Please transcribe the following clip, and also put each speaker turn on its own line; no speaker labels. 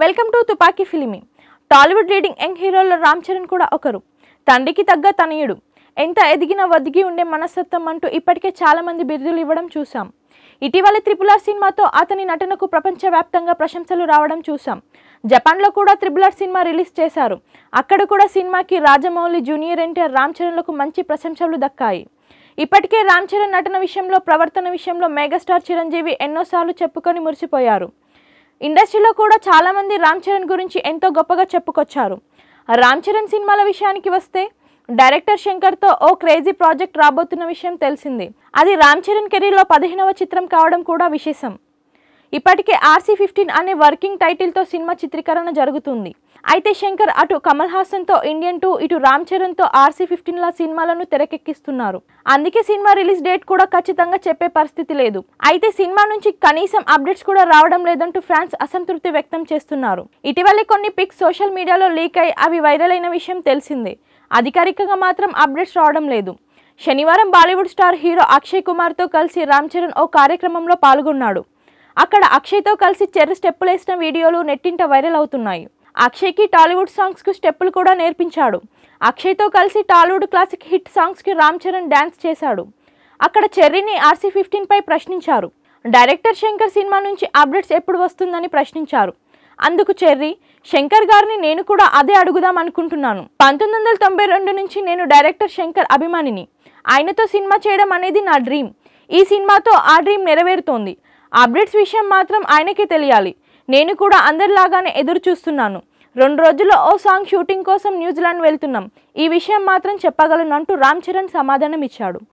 welcome to Tupaki filmy Tollywood leading young హీరోల్లో రామ్ చరణ్ కూడా ఒకరు తండ్రికి తగ్గ తనయుడు ఎంత ఎదిగినా వదిగి ఉండే మనస్తత్వం అంటూ ఇప్పటికే చాలామంది బిరుదులు ఇవ్వడం చూసాం ఇటీవల త్రిపులార్ సినిమాతో అతని నటనకు ప్రపంచవ్యాప్తంగా ప్రశంసలు రావడం చూసాం జపాన్లో కూడా త్రిపులార్ సినిమా రిలీజ్ చేశారు అక్కడ కూడా సినిమాకి రాజమౌళి జూనియర్ ఎన్టీఆర్ రామ్ చరణ్లకు మంచి ప్రశంసలు దక్కాయి ఇప్పటికే రామ్ చరణ్ నటన విషయంలో ప్రవర్తన విషయంలో మెగాస్టార్ చిరంజీవి ఎన్నోసార్లు చెప్పుకొని మురిసిపోయారు ఇండస్ట్రీలో కూడా చాలామంది రామ్ చరణ్ గురించి ఎంతో గొప్పగా చెప్పుకొచ్చారు రామ్ చరణ్ సినిమాల విషయానికి వస్తే డైరెక్టర్ శంకర్తో ఓ క్రేజీ ప్రాజెక్ట్ రాబోతున్న విషయం తెలిసింది అది రామ్ చరణ్ కెరీర్లో పదిహేనవ చిత్రం కావడం కూడా విశేషం ఇప్పటికే ఆర్సీ ఫిఫ్టీన్ అనే వర్కింగ్ టైటిల్తో సినిమా చిత్రీకరణ జరుగుతుంది అయితే శంకర్ అటు కమల్ హాసన్తో ఇండియన్ టూ ఇటు రామ్ చరణ్తో ఆర్సీ ఫిఫ్టీన్ల సినిమాలను తెరకెక్కిస్తున్నారు అందుకే సినిమా రిలీజ్ డేట్ కూడా ఖచ్చితంగా చెప్పే పరిస్థితి లేదు అయితే సినిమా నుంచి కనీసం అప్డేట్స్ కూడా రావడం లేదంటూ ఫ్యాన్స్ అసంతృప్తి వ్యక్తం చేస్తున్నారు ఇటీవలే కొన్ని పిక్స్ సోషల్ మీడియాలో లీక్ అయి అవి వైరల్ అయిన విషయం తెలిసిందే అధికారికంగా మాత్రం అప్డేట్స్ రావడం లేదు శనివారం బాలీవుడ్ స్టార్ హీరో అక్షయ్ కుమార్తో కలిసి రామ్ చరణ్ ఓ కార్యక్రమంలో పాల్గొన్నాడు అక్కడ అక్షయ్తో కలిసి చెర్రి స్టెప్పులు వేసిన వీడియోలు నెట్టింట వైరల్ అవుతున్నాయి అక్షయ్కి టాలీవుడ్ సాంగ్స్కి స్టెప్పులు కూడా నేర్పించాడు అక్షయ్తో కలిసి టాలీవుడ్ క్లాసిక్ హిట్ సాంగ్స్కి రామ్ చరణ్ డ్యాన్స్ చేశాడు అక్కడ చెర్రీని ఆర్సీ ఫిఫ్టీన్పై ప్రశ్నించారు డైరెక్టర్ శంకర్ సినిమా నుంచి అప్డేట్స్ ఎప్పుడు వస్తుందని ప్రశ్నించారు అందుకు చెర్రీ శంకర్ గారిని నేను కూడా అదే అడుగుదాం అనుకుంటున్నాను పంతొమ్మిది వందల తొంభై రెండు నుంచి నేను డైరెక్టర్ శంకర్ అభిమానిని ఆయనతో సినిమా చేయడం అనేది నా డ్రీమ్ ఈ సినిమాతో ఆ డ్రీమ్ నెరవేరుతోంది అప్డేట్స్ విషయం మాత్రం ఆయనకే తెలియాలి నేను కూడా అందరిలాగానే ఎదురు చూస్తున్నాను రెండు రోజుల్లో ఓ సాంగ్ షూటింగ్ కోసం న్యూజిలాండ్ వెళ్తున్నాం ఈ విషయం మాత్రం చెప్పగలను అంటూ రామ్ చరణ్ సమాధానం ఇచ్చాడు